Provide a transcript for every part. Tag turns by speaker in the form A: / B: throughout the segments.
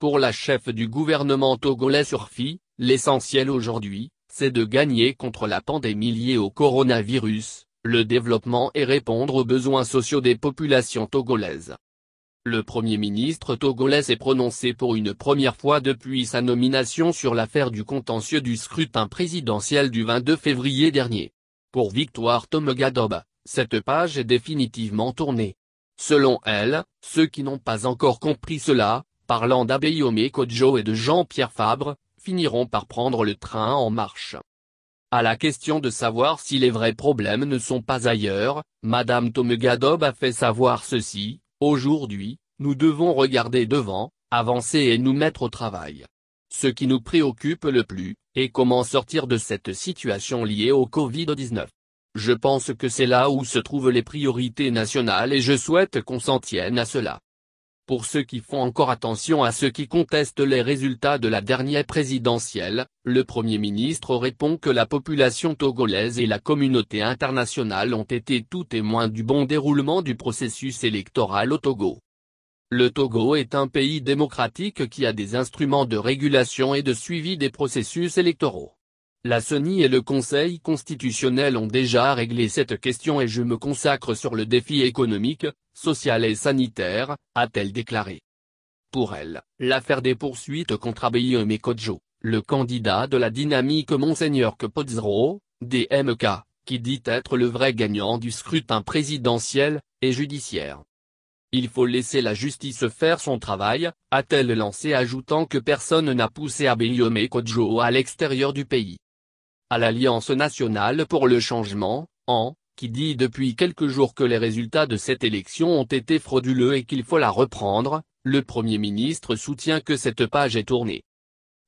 A: Pour la chef du gouvernement togolais Surfi, l'essentiel aujourd'hui, c'est de gagner contre la pandémie liée au coronavirus, le développement et répondre aux besoins sociaux des populations togolaises. Le Premier ministre togolais s'est prononcé pour une première fois depuis sa nomination sur l'affaire du contentieux du scrutin présidentiel du 22 février dernier. Pour Victoire Tomogadoba, cette page est définitivement tournée. Selon elle, ceux qui n'ont pas encore compris cela, parlant d'Abeille Kojo et de Jean-Pierre Fabre, finiront par prendre le train en marche. À la question de savoir si les vrais problèmes ne sont pas ailleurs, Madame Tomegadob a fait savoir ceci, aujourd'hui, nous devons regarder devant, avancer et nous mettre au travail. Ce qui nous préoccupe le plus, est comment sortir de cette situation liée au Covid-19. Je pense que c'est là où se trouvent les priorités nationales et je souhaite qu'on s'en tienne à cela. Pour ceux qui font encore attention à ceux qui contestent les résultats de la dernière présidentielle, le Premier ministre répond que la population togolaise et la communauté internationale ont été tout témoins du bon déroulement du processus électoral au Togo. Le Togo est un pays démocratique qui a des instruments de régulation et de suivi des processus électoraux. La CENI et le Conseil constitutionnel ont déjà réglé cette question et je me consacre sur le défi économique, social et sanitaire, a-t-elle déclaré. Pour elle, l'affaire des poursuites contre Abiy et le candidat de la dynamique Monseigneur Kepozro, DMK, qui dit être le vrai gagnant du scrutin présidentiel, et judiciaire. Il faut laisser la justice faire son travail, a-t-elle lancé ajoutant que personne n'a poussé Abeyome Kodjo à l'extérieur du pays à l'Alliance nationale pour le changement, en, qui dit depuis quelques jours que les résultats de cette élection ont été frauduleux et qu'il faut la reprendre, le Premier ministre soutient que cette page est tournée.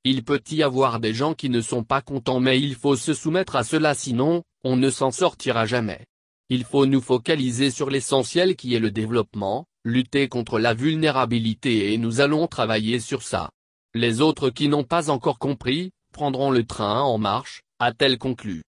A: Il peut y avoir des gens qui ne sont pas contents mais il faut se soumettre à cela sinon, on ne s'en sortira jamais. Il faut nous focaliser sur l'essentiel qui est le développement, lutter contre la vulnérabilité et nous allons travailler sur ça. Les autres qui n'ont pas encore compris, prendront le train en marche, a-t-elle conclu.